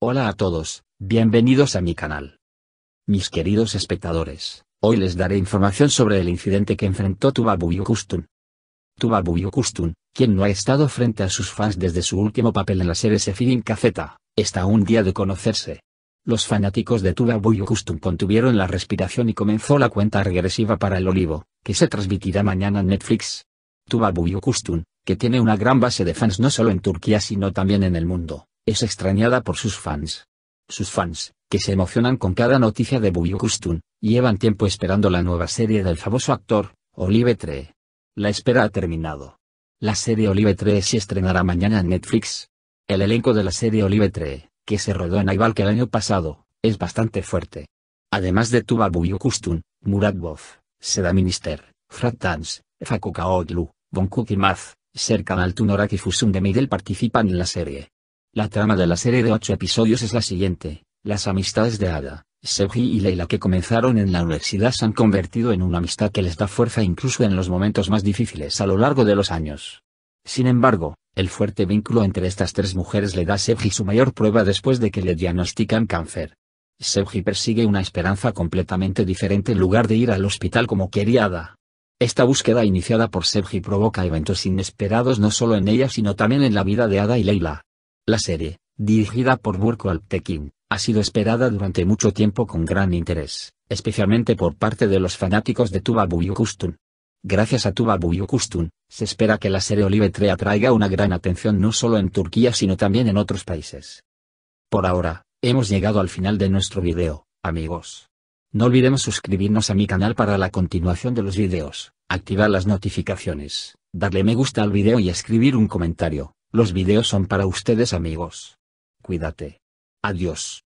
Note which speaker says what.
Speaker 1: Hola a todos, bienvenidos a mi canal. Mis queridos espectadores, hoy les daré información sobre el incidente que enfrentó Tuba Büyüküstün. Tuba Büyüküstün, quien no ha estado frente a sus fans desde su último papel en la serie Sefirin Caceta, está a un día de conocerse. Los fanáticos de Tuba Büyüküstün contuvieron la respiración y comenzó la cuenta regresiva para el olivo, que se transmitirá mañana en Netflix. Tuba Büyüküstün, que tiene una gran base de fans no solo en Turquía sino también en el mundo es extrañada por sus fans. Sus fans, que se emocionan con cada noticia de Buyukustun, llevan tiempo esperando la nueva serie del famoso actor, Olive La espera ha terminado. La serie Olive 3 se estrenará mañana en Netflix. El elenco de la serie Olive que se rodó en Aibalk el año pasado, es bastante fuerte. Además de Tuba Buyu Kustun, Murat Seda Minister, Frat Tans, Fakuka Oglu, Bonkuk Serkan Altunorak y Fusun de participan en la serie. La trama de la serie de ocho episodios es la siguiente. Las amistades de Ada, Sevgi y Leila que comenzaron en la universidad se han convertido en una amistad que les da fuerza incluso en los momentos más difíciles a lo largo de los años. Sin embargo, el fuerte vínculo entre estas tres mujeres le da a su mayor prueba después de que le diagnostican cáncer. Sevgi persigue una esperanza completamente diferente en lugar de ir al hospital como quería Ada. Esta búsqueda iniciada por Sevgi provoca eventos inesperados no solo en ella sino también en la vida de Ada y Leila. La serie, dirigida por Burko Alptekin, ha sido esperada durante mucho tiempo con gran interés, especialmente por parte de los fanáticos de Tuba Buyukustun. Gracias a Tuba Buyukustun, se espera que la serie Olive atraiga una gran atención no solo en Turquía sino también en otros países. Por ahora, hemos llegado al final de nuestro video, amigos. No olvidemos suscribirnos a mi canal para la continuación de los videos, activar las notificaciones, darle me gusta al video y escribir un comentario. Los videos son para ustedes amigos. Cuídate. Adiós.